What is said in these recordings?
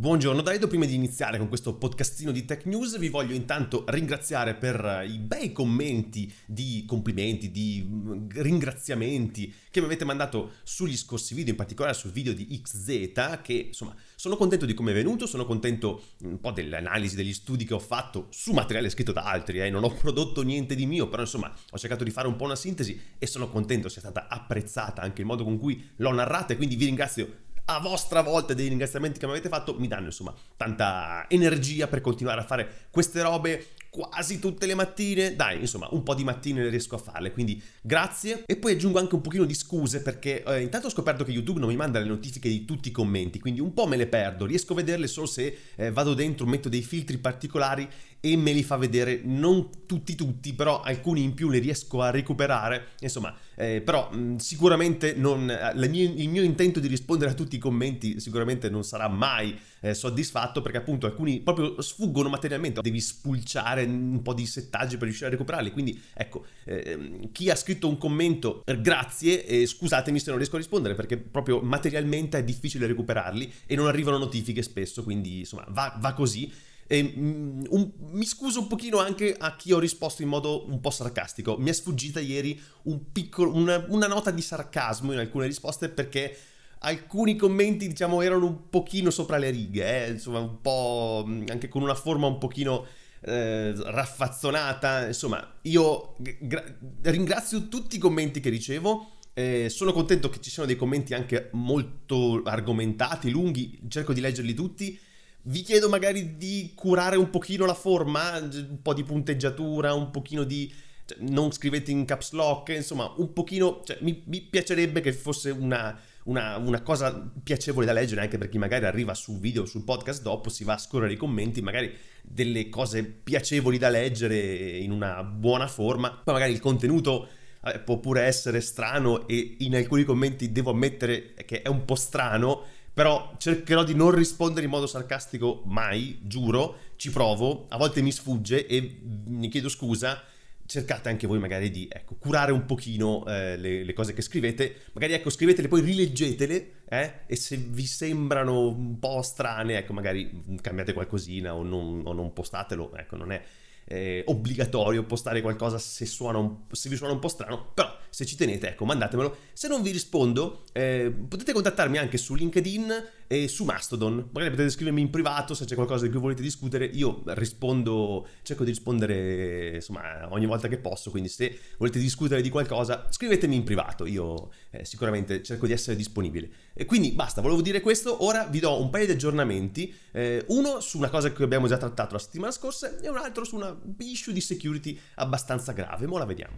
Buongiorno Daido, prima di iniziare con questo podcastino di Tech News vi voglio intanto ringraziare per eh, i bei commenti di complimenti, di mm, ringraziamenti che mi avete mandato sugli scorsi video, in particolare sul video di XZ che insomma sono contento di come è venuto, sono contento mm, un po' dell'analisi, degli studi che ho fatto su materiale scritto da altri, eh, non ho prodotto niente di mio, però insomma ho cercato di fare un po' una sintesi e sono contento sia stata apprezzata anche il modo con cui l'ho narrata e quindi vi ringrazio a vostra volta dei ringraziamenti che mi avete fatto mi danno insomma tanta energia per continuare a fare queste robe quasi tutte le mattine. Dai, insomma, un po' di mattine le riesco a farle, quindi grazie. E poi aggiungo anche un pochino di scuse perché eh, intanto ho scoperto che YouTube non mi manda le notifiche di tutti i commenti, quindi un po' me le perdo. Riesco a vederle solo se eh, vado dentro, metto dei filtri particolari e me li fa vedere non tutti tutti però alcuni in più li riesco a recuperare insomma eh, però mh, mm, sicuramente non, eh, mie, il mio intento di rispondere a tutti i commenti sicuramente non sarà mai eh, soddisfatto perché appunto alcuni proprio sfuggono materialmente, devi spulciare un po' di settaggi per riuscire a recuperarli, quindi ecco, eh, chi ha scritto un commento, eh, grazie e scusatemi se non riesco a rispondere perché proprio materialmente è difficile recuperarli e non arrivano notifiche spesso, quindi insomma va, va così. E, mm, un, mi scuso un pochino anche a chi ho risposto in modo un po' sarcastico. Mi è sfuggita ieri un piccolo, una, una, nota di sarcasmo in alcune risposte perché alcuni commenti, diciamo, erano un pochino sopra le righe, eh? insomma, un po' mm, anche con una forma un pochino eh, raffazzonata. Insomma, io gra- ringrazio tutti i commenti che ricevo. Eh, sono contento che ci siano dei commenti anche molto argomentati, lunghi, cerco di leggerli tutti. Vi chiedo magari di curare un pochino la forma, un po' di punteggiatura, un pochino di cioè, non scrivete in caps lock, insomma, un pochino, cioè, mi, mi, piacerebbe che fosse una, una, una, cosa piacevole da leggere anche per chi magari arriva sul video o sul podcast dopo, si va a scorrere i commenti, magari delle cose piacevoli da leggere in una buona forma, poi magari il contenuto eh, può pure essere strano e in alcuni commenti devo ammettere che è un po' strano, però cercherò di non rispondere in modo sarcastico mai, giuro, ci provo, a volte mi sfugge e mi chiedo scusa cercate anche voi magari di ecco, curare un pochino eh, le, le, cose che scrivete, magari ecco, scrivetele, poi rileggetele eh? e se vi sembrano un po' strane, ecco, magari cambiate qualcosina o non, o non postatelo, ecco, non è eh, obbligatorio postare qualcosa se, un, se, vi suona un po' strano, però se ci tenete, ecco, mandatemelo. Se non vi rispondo, eh, potete contattarmi anche su LinkedIn e su Mastodon. Magari potete scrivermi in privato se c'è qualcosa di cui volete discutere. Io rispondo, cerco di rispondere insomma ogni volta che posso. Quindi se volete discutere di qualcosa, scrivetemi in privato. Io eh, sicuramente cerco di essere disponibile. E quindi basta, volevo dire questo. Ora vi do un paio di aggiornamenti. Eh, uno su una cosa che abbiamo già trattato la settimana scorsa e un altro su una issue di security abbastanza grave. Ma la vediamo.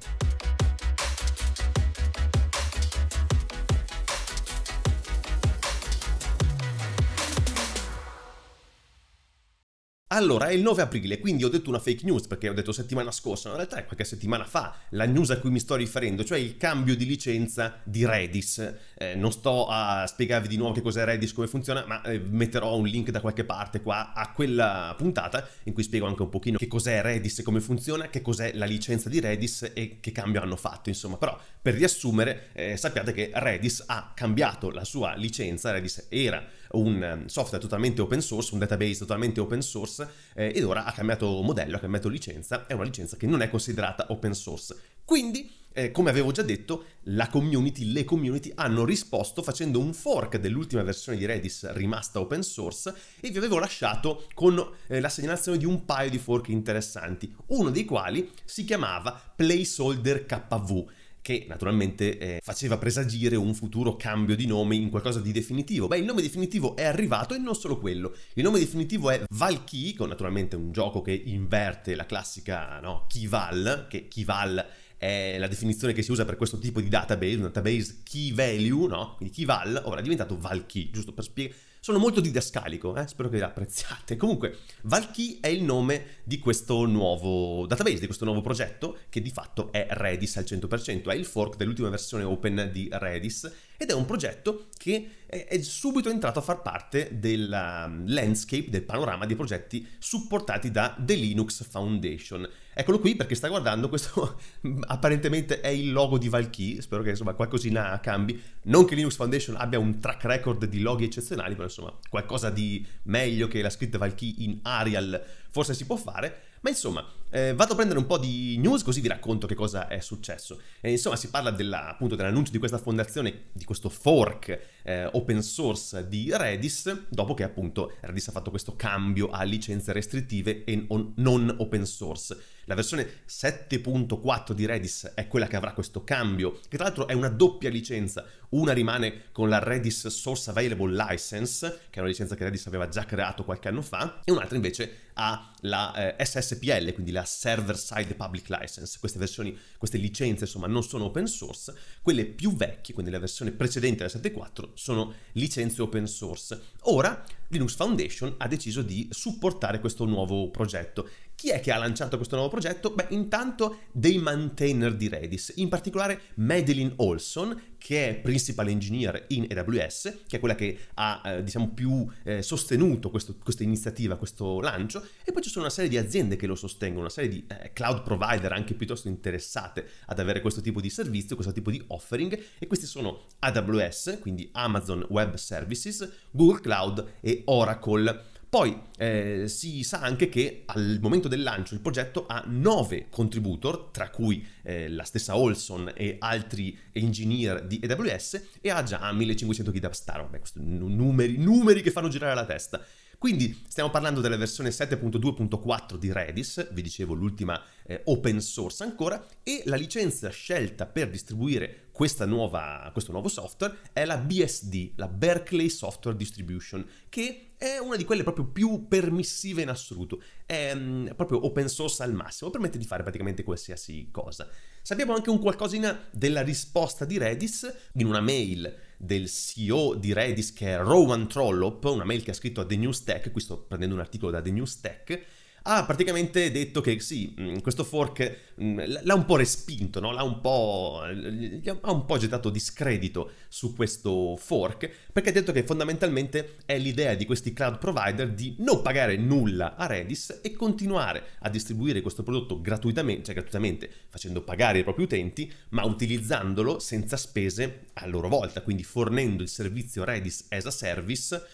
Allora, è il 9 aprile, quindi ho detto una fake news perché ho detto settimana scorsa, ma in realtà è qualche settimana fa la news a cui mi sto riferendo, cioè il cambio di licenza di Redis. Eh, non sto a spiegarvi di nuovo che cos'è Redis, come funziona, ma eh, metterò un link da qualche parte qua a quella puntata in cui spiego anche un pochino che cos'è Redis e come funziona, che cos'è la licenza di Redis e che cambio hanno fatto, insomma. Però, per riassumere, eh, sappiate che Redis ha cambiato la sua licenza, Redis era un ehm, software totalmente open source, un database totalmente open source eh, ed ora ha cambiato modello, ha cambiato licenza, è una licenza che non è considerata open source. Quindi, eh, come avevo già detto, la community, le community hanno risposto facendo un fork dell'ultima versione di Redis rimasta open source e vi avevo lasciato con eh, la segnalazione di un paio di fork interessanti, uno dei quali si chiamava placeholder KV che naturalmente eh, faceva presagire un futuro cambio di nome in qualcosa di definitivo. Beh, il nome definitivo è arrivato e non solo quello. Il nome definitivo è Valkyrie, con naturalmente un gioco che inverte la classica, no, Kival, che Kival è la definizione che si usa per questo tipo di database, un database key value, no? Quindi key ora è diventato val key, giusto per spiegare sono molto didascalico, eh? spero che apprezziate. Comunque, Valky è il nome di questo nuovo database, di questo nuovo progetto, che di fatto è Redis al 100%, è il fork dell'ultima versione open di Redis ed è un progetto che è subito entrato a far parte del um, landscape, del panorama dei progetti supportati da The Linux Foundation. Eccolo qui perché sta guardando questo, apparentemente è il logo di Valkyrie, spero che insomma qualcosina cambi, non che Linux Foundation abbia un track record di loghi eccezionali, però insomma qualcosa di meglio che la scritta Valkyrie in Arial forse si può fare, ma insomma eh, vado a prendere un po' di news così vi racconto che cosa è successo. Eh, insomma, si parla della, appunto dell'annuncio di questa fondazione, di questo fork eh, open source di Redis, dopo che appunto Redis ha fatto questo cambio a licenze restrittive e non open source. La versione 7.4 di Redis è quella che avrà questo cambio, che tra l'altro è una doppia licenza. Una rimane con la Redis Source Available License, che è una licenza che Redis aveva già creato qualche anno fa, e un'altra invece ha la eh, SSPL, quindi la significa server side public license, queste versioni, queste licenze insomma non sono open source, quelle più vecchie, quindi la versione precedente alla 7.4, sono licenze open source. Ora Linux Foundation ha deciso di supportare questo nuovo progetto chi è che ha lanciato questo nuovo progetto? Beh, intanto dei maintainer di Redis, in particolare Madeline Olson, che è principal engineer in AWS, che è quella che ha eh, diciamo più eh, sostenuto questo, questa iniziativa, questo lancio, e poi ci sono una serie di aziende che lo sostengono, una serie di eh, cloud provider anche piuttosto interessate ad avere questo tipo di servizio, questo tipo di offering, e questi sono AWS, quindi Amazon Web Services, Google Cloud e Oracle. Poi eh, si sa anche che al momento del lancio il progetto ha 9 contributor, tra cui eh, la stessa Olson e altri engineer di AWS, e ha già 1500 GitHub Star. Beh, numeri, numeri che fanno girare la testa. Quindi stiamo parlando della versione 7.2.4 di Redis, vi dicevo l'ultima eh, open source ancora, e la licenza scelta per distribuire nuova, questo nuovo software è la BSD, la Berkeley Software Distribution, che è una di quelle proprio più permissive in assoluto, è um, proprio open source al massimo, permette di fare praticamente qualsiasi cosa. Sappiamo anche un qualcosina della risposta di Redis in una mail del CEO di Redis che è Rowan Trollope, una mail che ha scritto a The New Stack, qui sto prendendo un articolo da The New Stack, ha praticamente detto che sì, mm, questo fork mm, l'ha un po' respinto, no? l'ha un po', ha un po' gettato discredito su questo fork, perché ha detto che fondamentalmente è l'idea di questi cloud provider di non pagare nulla a Redis e continuare a distribuire questo prodotto gratuitamente, cioè gratuitamente facendo pagare i propri utenti, ma utilizzandolo senza spese a loro volta, quindi fornendo il servizio Redis as a service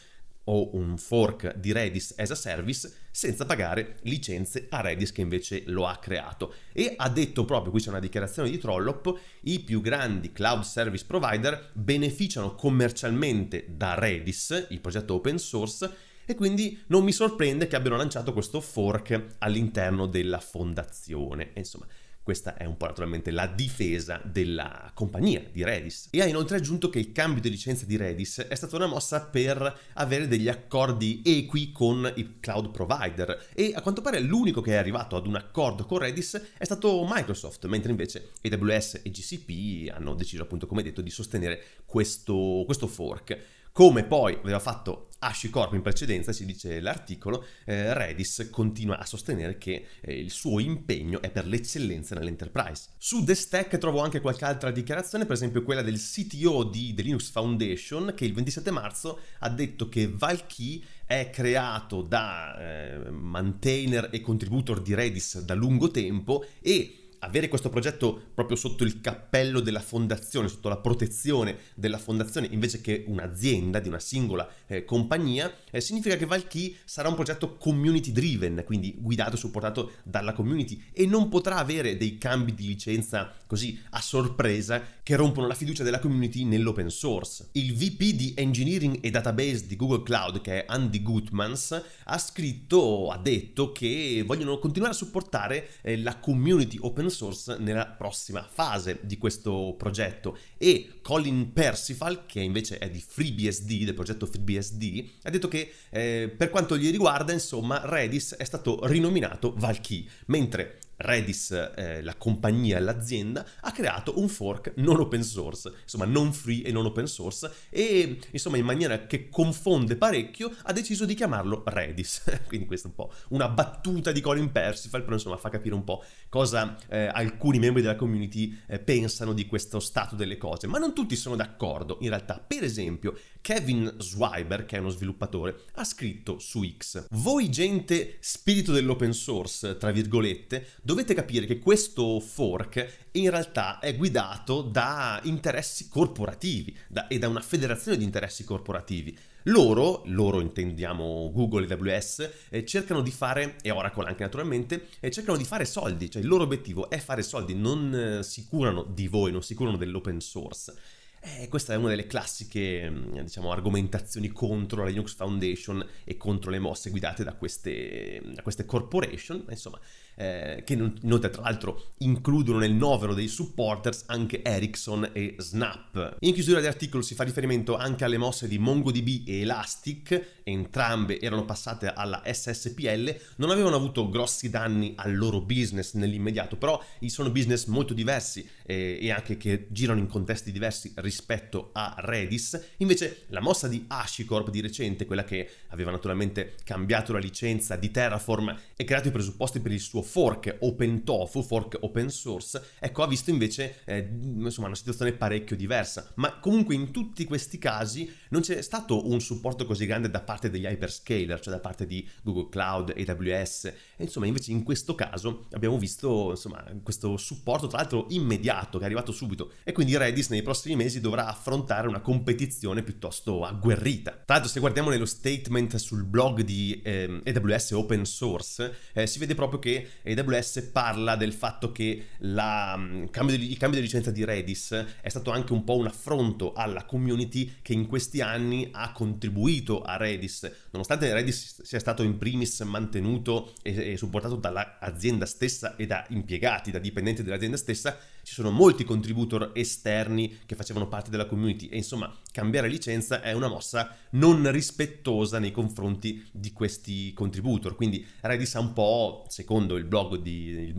o un fork di Redis as a service senza pagare licenze a Redis che invece lo ha creato. E ha detto proprio, qui c'è una dichiarazione di Trollop, i più grandi cloud service provider beneficiano commercialmente da Redis, il progetto open source, e quindi non mi sorprende che abbiano lanciato questo fork all'interno della fondazione. insomma, questa è un po' naturalmente la difesa della compagnia di Redis. E ha inoltre aggiunto che il cambio di licenza di Redis è stata una mossa per avere degli accordi equi con i cloud provider e a quanto pare l'unico che è arrivato ad un accordo con Redis è stato Microsoft, mentre invece AWS e GCP hanno deciso appunto come detto di sostenere questo, questo fork. Come poi aveva fatto AsciCorp in precedenza, ci dice l'articolo, eh, Redis continua a sostenere che eh, il suo impegno è per l'eccellenza nell'enterprise. Su The Stack trovo anche qualche altra dichiarazione, per esempio quella del CTO di The Linux Foundation, che il 27 marzo ha detto che Valkyrie è creato da eh, maintainer e contributor di Redis da lungo tempo e avere questo progetto proprio sotto il cappello della fondazione, sotto la protezione della fondazione, invece che un'azienda di una singola eh, compagnia, eh, significa che Valky sarà un progetto community driven, quindi guidato e supportato dalla community e non potrà avere dei cambi di licenza così a sorpresa che rompono la fiducia della community nell'open source. Il VP di Engineering e Database di Google Cloud, che è Andy Gutmans, ha scritto, ha detto che vogliono continuare a supportare eh, la community open open source nella prossima fase di questo progetto e Colin Percival, che invece è di FreeBSD, del progetto FreeBSD, ha detto che eh, per quanto gli riguarda, insomma, Redis è stato rinominato Valkyrie, mentre Redis, eh, la compagnia, l'azienda, ha creato un fork non open source, insomma non free e non open source, e insomma in maniera che confonde parecchio ha deciso di chiamarlo Redis. Quindi questa è un po' una battuta di Colin Percival, però insomma fa capire un po' cosa eh, alcuni membri della community eh, pensano di questo stato delle cose, ma non tutti sono d'accordo in realtà. Per esempio, Kevin Swiber, che è uno sviluppatore, ha scritto su X, voi gente spirito dell'open source, tra virgolette, dovete capire che questo fork in realtà è guidato da interessi corporativi da, e da una federazione di interessi corporativi. Loro, loro intendiamo Google e AWS, eh, cercano di fare, e Oracle anche naturalmente, eh, cercano di fare soldi, cioè il loro obiettivo è fare soldi, non eh, si curano di voi, non si curano dell'open source. Eh, questa è una delle classiche mm, diciamo, argomentazioni contro la Linux Foundation e contro le mosse guidate da queste, mm, da queste corporation, insomma, eh, che inoltre tra l'altro includono nel novero dei supporters anche Ericsson e Snap. In chiusura dell'articolo si fa riferimento anche alle mosse di MongoDB e Elastic, entrambe erano passate alla SSPL, non avevano avuto grossi danni al loro business nell'immediato, però sono business molto diversi eh, e anche che girano in contesti diversi rispetto a Redis. Invece la mossa di HashiCorp di recente, quella che aveva naturalmente cambiato la licenza di Terraform e creato i presupposti per il suo fork OpenTofu, fork open source, ecco ha visto invece eh, insomma, una situazione parecchio diversa. Ma comunque in tutti questi casi non c'è stato un supporto così grande da parte degli hyperscaler, cioè da parte di Google Cloud, AWS. E, insomma invece in questo caso abbiamo visto insomma, questo supporto tra l'altro immediato mercato che è arrivato subito e quindi Redis nei prossimi mesi dovrà affrontare una competizione piuttosto agguerrita. Tra l'altro se guardiamo nello statement sul blog di eh, AWS Open Source eh, si vede proprio che AWS parla del fatto che la, mm, cambio di, il cambio di licenza di Redis è stato anche un po' un affronto alla community che in questi anni ha contribuito a Redis, nonostante Redis sia stato in primis mantenuto e, e supportato dall'azienda stessa e da impiegati, da dipendenti dell'azienda stessa, ci sono molti contributor esterni che facevano parte della community e insomma cambiare licenza è una mossa non rispettosa nei confronti di questi contributor. Quindi Redis ha un po', secondo il blog, di, il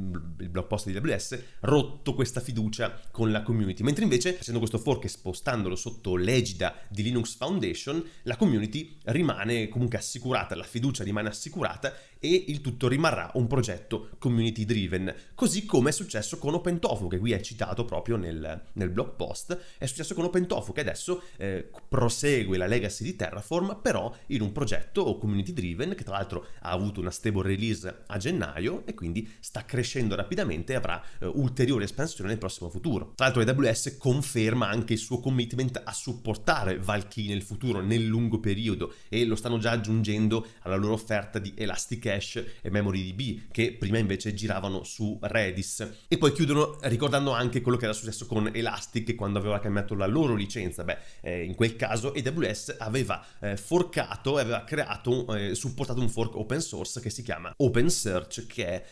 blog post di AWS, rotto questa fiducia con la community, mentre invece facendo questo fork e spostandolo sotto l'egida di Linux Foundation, la community rimane comunque assicurata, la fiducia rimane assicurata e il tutto rimarrà un progetto community driven, così come è successo con OpenTofu, che qui è citato proprio nel, nel blog post, è successo con OpenTofu che adesso eh, prosegue la legacy di Terraform, però in un progetto community driven che tra l'altro ha avuto una stable release a gennaio e quindi sta crescendo rapidamente e avrà eh, ulteriore espansione nel prossimo futuro. Tra l'altro AWS conferma anche il suo commitment a supportare Valkyrie nel futuro, nel lungo periodo, e lo stanno già aggiungendo alla loro offerta di Elastic Cache e MemoryDB che prima invece giravano su Redis. E poi chiudono ricordando anche quello che era successo con Elastic quando aveva cambiato la loro licenza. Beh, eh, in quel caso AWS aveva eh, forcato, aveva creato, eh, supportato un fork open source che si chiama OpenSearch che è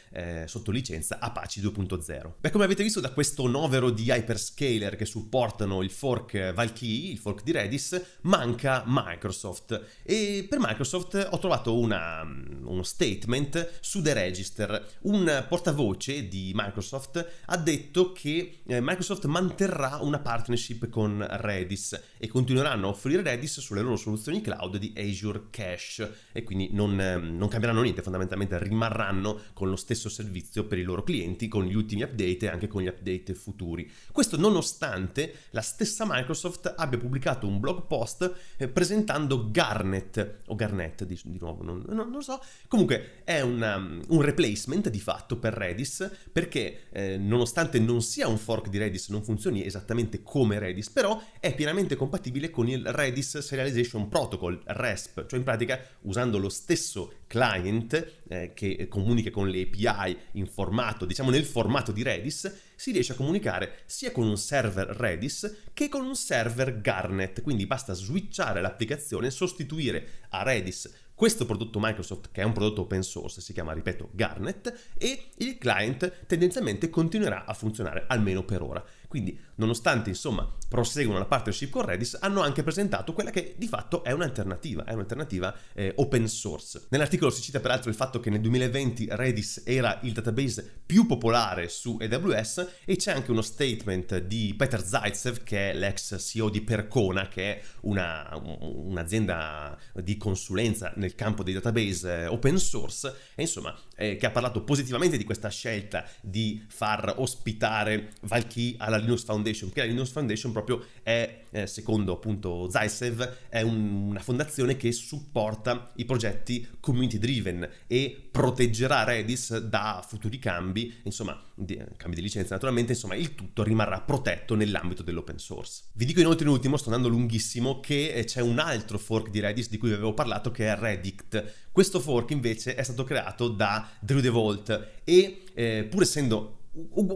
eh, sotto licenza Apache 2.0. Beh, come avete visto da questo novero di hyperscaler che supportano il fork Valkyrie, il fork di Redis, manca Microsoft. E per Microsoft ho trovato una, mm, uno stage statement su The Register. Un portavoce di Microsoft ha detto che eh, Microsoft manterrà una partnership con Redis e continueranno a offrire Redis sulle loro soluzioni cloud di Azure Cache e quindi non, ehm, non cambieranno niente, fondamentalmente rimarranno con lo stesso servizio per i loro clienti, con gli ultimi update e anche con gli update futuri. Questo nonostante la stessa Microsoft abbia pubblicato un blog post eh, presentando Garnet o Garnet di, di nuovo, non, non, non so. Comunque comunque è una, um, un replacement di fatto per Redis, perché eh, nonostante non sia un fork di Redis, non funzioni esattamente come Redis, però è pienamente compatibile con il Redis Serialization Protocol, RESP, cioè in pratica usando lo stesso client eh, che comunica con le API in formato, diciamo nel formato di Redis, si riesce a comunicare sia con un server Redis che con un server Garnet, quindi basta switchare l'applicazione, sostituire a Redis questo prodotto Microsoft, che è un prodotto open source, si chiama, ripeto, Garnet, e il client tendenzialmente continuerà a funzionare almeno per ora. Quindi, nonostante insomma proseguano la partnership con Redis, hanno anche presentato quella che di fatto è un'alternativa, è un'alternativa eh, open source. Nell'articolo si cita peraltro il fatto che nel 2020 Redis era il database più popolare su AWS e c'è anche uno statement di Peter Zaitsev, che è l'ex CEO di Percona, che è una, un'azienda di consulenza nel campo dei database eh, open source, e insomma eh, che ha parlato positivamente di questa scelta di far ospitare Valkyrie alla Linux Foundation, perché la Linux Foundation proprio è eh, secondo appunto Zaitsev, è un, una fondazione che supporta i progetti community driven e proteggerà Redis da futuri cambi, insomma, di, eh, cambi di licenza naturalmente, insomma, il tutto rimarrà protetto nell'ambito dell'open source. Vi dico inoltre in ultimo, sto andando lunghissimo, che eh, c'è un altro fork di Redis di cui vi avevo parlato che è Redict. Questo fork invece è stato creato da Drew DeVolt e eh, pur essendo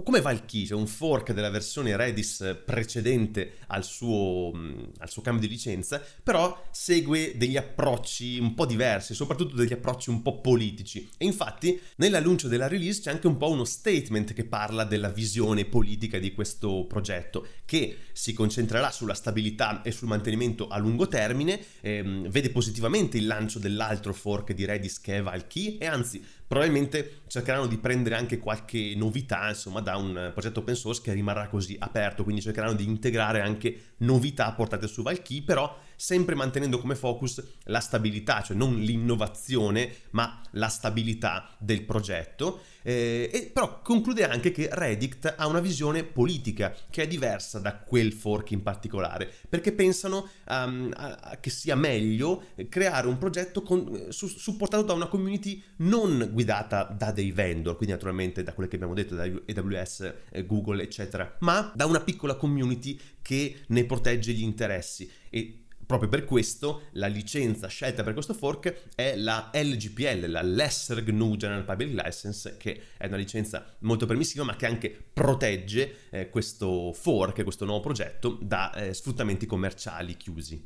come va il key? C'è un fork della versione Redis precedente al suo, mm, al suo, cambio di licenza, però segue degli approcci un po' diversi, soprattutto degli approcci un po' politici. E infatti nell'annuncio della release c'è anche un po' uno statement che parla della visione politica di questo progetto, che si concentrerà sulla stabilità e sul mantenimento a lungo termine, ehm, vede positivamente il lancio dell'altro fork di Redis che è Valkyrie e anzi probabilmente cercheranno di prendere anche qualche novità, insomma, da un progetto open source che rimarrà così aperto, quindi cercheranno di integrare anche novità portate su Valkyrie, però sempre mantenendo come focus la stabilità, cioè non l'innovazione, ma la stabilità del progetto. Eh, e però conclude anche che Reddit ha una visione politica che è diversa da quel fork in particolare, perché pensano um, a, a che sia meglio creare un progetto con, eh, su, supportato da una community non guidata da dei vendor, quindi naturalmente da quelle che abbiamo detto, da AWS, eh, Google, eccetera, ma da una piccola community che ne protegge gli interessi. E Proprio per questo la licenza scelta per questo fork è la LGPL, la Lesser GNU General Public License, che è una licenza molto permissiva ma che anche protegge eh, questo fork, questo nuovo progetto, da eh, sfruttamenti commerciali chiusi.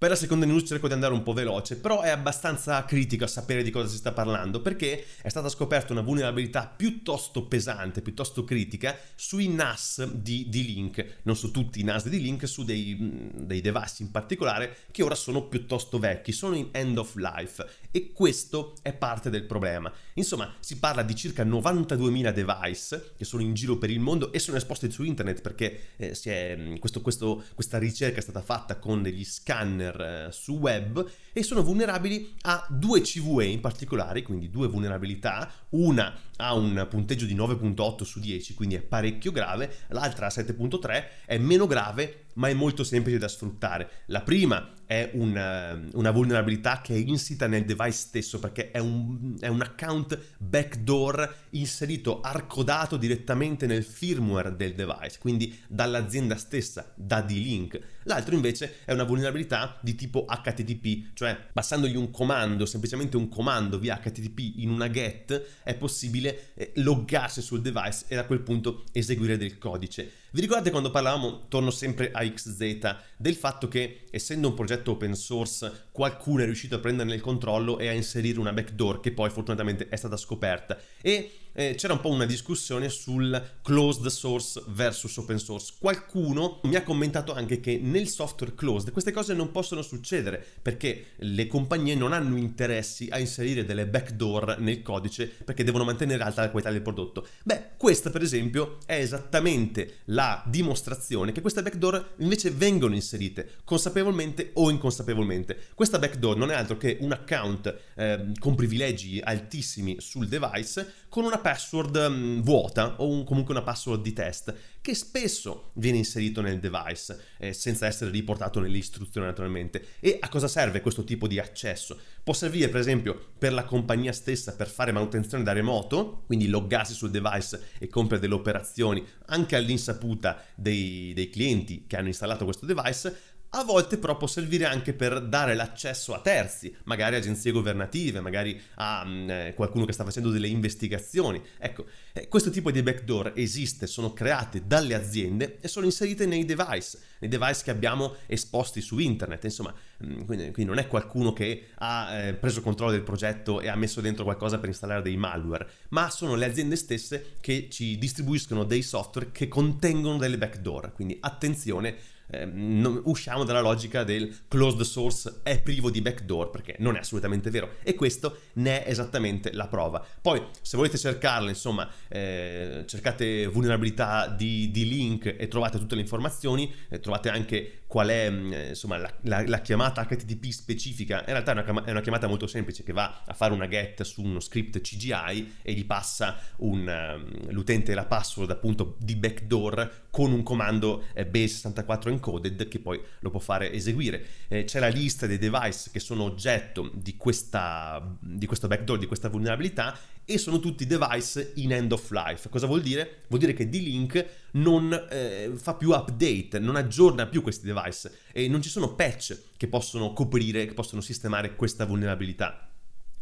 Per la seconda news cerco di andare un po' veloce, però è abbastanza critico a sapere di cosa si sta parlando, perché è stata scoperta una vulnerabilità piuttosto pesante, piuttosto critica, sui NAS di, d Link, non su tutti i NAS di d Link, su dei, dei device in particolare che ora sono piuttosto vecchi, sono in end of life e questo è parte del problema. Insomma, si parla di circa 92.000 device che sono in giro per il mondo e sono esposti su internet perché eh, è, mm, questo, questo, questa ricerca è stata fatta con degli scanner eh, su web e sono vulnerabili a due CVE in particolare, quindi due vulnerabilità, una ha un punteggio di 9.8 su 10, quindi è parecchio grave, l'altra a 7.3 è meno grave ma è molto semplice da sfruttare. La prima è una, eh, una vulnerabilità che è insita nel device stesso perché è un, è un account backdoor inserito, arcodato direttamente nel firmware del device, quindi dall'azienda stessa, da D-Link L'altro invece è una vulnerabilità di tipo HTTP, cioè passandogli un comando, semplicemente un comando via HTTP in una get, è possibile eh, loggarsi sul device e da quel punto eseguire del codice. Vi ricordate quando parlavamo, torno sempre a XZ, del fatto che essendo un progetto open source qualcuno è riuscito a prenderne il controllo e a inserire una backdoor che poi fortunatamente è stata scoperta e eh, c'era un po' una discussione sul closed source versus open source. Qualcuno mi ha commentato anche che nel software closed queste cose non possono succedere perché le compagnie non hanno interessi a inserire delle backdoor nel codice perché devono mantenere alta la qualità del prodotto. Beh, questa per esempio è esattamente la la dimostrazione che queste backdoor invece vengono inserite consapevolmente o inconsapevolmente. Questa backdoor non è altro che un account eh, con privilegi altissimi sul device con una password mh, mm, vuota o un, comunque una password di test che spesso viene inserito nel device eh, senza essere riportato nelle istruzioni naturalmente. E a cosa serve questo tipo di accesso? Può servire per esempio per la compagnia stessa per fare manutenzione da remoto, quindi loggarsi sul device e compiere delle operazioni anche all'insaputa dei, dei clienti che hanno installato questo device, a volte però può servire anche per dare l'accesso a terzi, magari agenzie governative, magari a mm, eh, qualcuno che sta facendo delle investigazioni. Ecco, eh, questo tipo di backdoor esiste, sono create dalle aziende e sono inserite nei device, nei device che abbiamo esposti su internet. Insomma, mm, quindi, non è qualcuno che ha eh, preso controllo del progetto e ha messo dentro qualcosa per installare dei malware, ma sono le aziende stesse che ci distribuiscono dei software che contengono delle backdoor. Quindi attenzione eh, non, usciamo dalla logica del closed source è privo di backdoor, perché non è assolutamente vero. E questo ne è esattamente la prova. Poi, se volete cercarla, insomma, eh, cercate vulnerabilità di, di, link e trovate tutte le informazioni, eh, trovate anche qual è mm, insomma, la, la, la, chiamata HTTP specifica. In realtà è una, è una, chiamata molto semplice che va a fare una get su uno script CGI e gli passa un, mm, l'utente la password appunto di backdoor con un comando eh, base64 encoded che poi lo può fare eseguire. Eh, c'è la lista dei device che sono oggetto di, questa, di questo backdoor, di questa vulnerabilità e sono tutti device in end of life. Cosa vuol dire? Vuol dire che D-Link non eh, fa più update, non aggiorna più questi device e non ci sono patch che possono coprire, che possono sistemare questa vulnerabilità.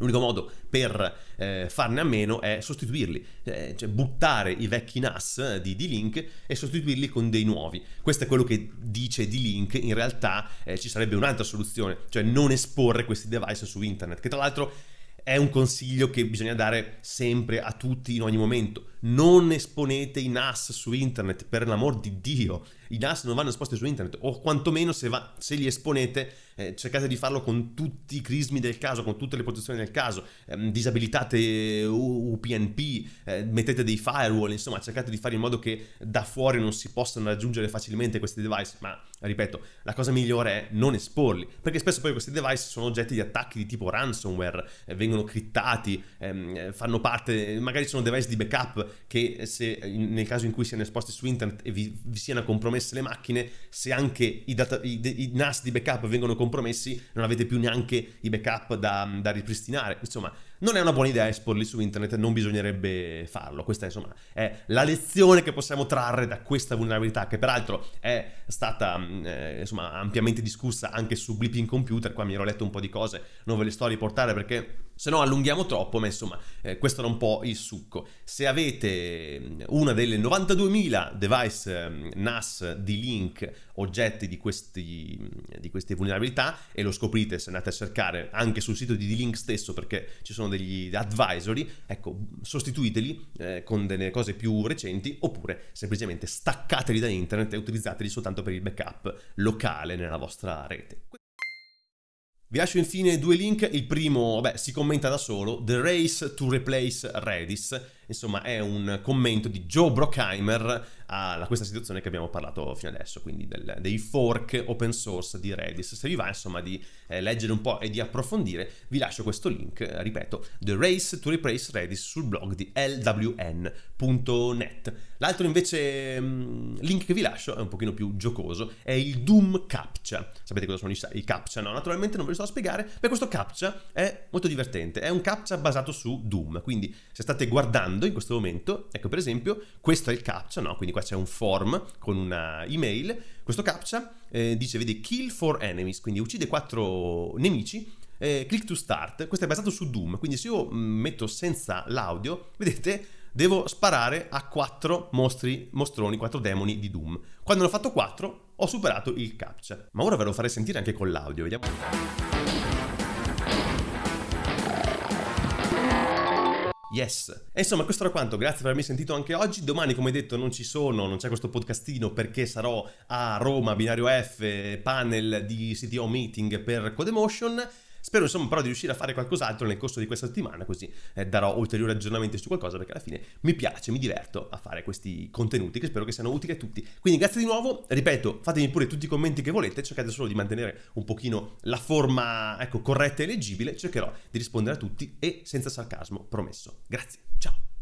L'unico modo per eh, farne a meno è sostituirli, eh, cioè buttare i vecchi NAS di D-Link e sostituirli con dei nuovi. Questo è quello che dice D-Link, in realtà eh, ci sarebbe un'altra soluzione, cioè non esporre questi device su internet, che tra l'altro è un consiglio che bisogna dare sempre a tutti in ogni momento. Non esponete i NAS su internet, per l'amor di Dio i NAS non vanno esposti su internet, o quantomeno se, va, se li esponete eh, cercate di farlo con tutti i crismi del caso, con tutte le protezioni del caso, eh, disabilitate UPnP, eh, mettete dei firewall, insomma cercate di fare in modo che da fuori non si possano raggiungere facilmente questi device, ma ripeto, la cosa migliore è non esporli, perché spesso poi questi device sono oggetti di attacchi di tipo ransomware, eh, vengono criptati, ehm, eh, fanno parte, magari sono device di backup che eh, se nel caso in cui siano esposti su internet e vi, vi siano compromessi compromesse le macchine, se anche i, data, i, i, NAS di backup vengono compromessi, non avete più neanche i backup da, da ripristinare. Insomma, non è una buona idea esporli su internet, non bisognerebbe farlo. Questa insomma è la lezione che possiamo trarre da questa vulnerabilità, che peraltro è stata mm, eh, insomma, ampiamente discussa anche su Bleeping Computer. Qua mi ero letto un po' di cose, non ve le sto a riportare perché se no allunghiamo troppo, ma insomma eh, questo era un po' il succo. Se avete mm, una delle 92.000 device mm, NAS di Link oggetti di, questi, di, queste vulnerabilità e lo scoprite se andate a cercare anche sul sito di D-Link stesso perché ci sono degli advisory, ecco, sostituiteli eh, con delle cose più recenti oppure semplicemente staccateli da internet e utilizzateli soltanto per il backup locale nella vostra rete. Vi lascio infine due link, il primo, vabbè, si commenta da solo, The Race to Replace Redis, Insomma, è un commento di Joe Brockheimer a questa situazione che abbiamo parlato fino adesso, quindi del, dei fork open source di Redis. Se vi va, insomma, di eh, leggere un po' e di approfondire, vi lascio questo link, eh, ripeto, The Race to Replace Redis sul blog di lwn.net. L'altro invece mm, link che vi lascio è un pochino più giocoso, è il Doom Captcha. Sapete cosa sono i, i Captcha? No, naturalmente non ve lo sto a spiegare, ma questo Captcha è molto divertente, è un Captcha basato su Doom, quindi se state guardando andando in questo momento, ecco per esempio, questo è il captcha, no? quindi qua c'è un form con una email, questo captcha eh, dice, vedi, kill 4 enemies, quindi uccide quattro nemici, eh, click to start, questo è basato su Doom, quindi se io mm, metto senza l'audio, vedete, devo sparare a quattro mostri, mostroni, quattro demoni di Doom. Quando l'ho fatto 4, ho superato il captcha. Ma ora ve lo farei sentire anche con l'audio, vediamo. Yes. E insomma, questo era quanto. Grazie per avermi sentito anche oggi. Domani, come detto, non ci sono, non c'è questo podcastino perché sarò a Roma, binario F, panel di CTO meeting per Codemotion. Spero insomma però di riuscire a fare qualcos'altro nel corso di questa settimana, così eh, darò ulteriori aggiornamenti su qualcosa perché alla fine mi piace, mi diverto a fare questi contenuti che spero che siano utili a tutti. Quindi grazie di nuovo, ripeto, fatemi pure tutti i commenti che volete, cercate solo di mantenere un pochino la forma ecco, corretta e leggibile, cercherò di rispondere a tutti e senza sarcasmo, promesso. Grazie, ciao!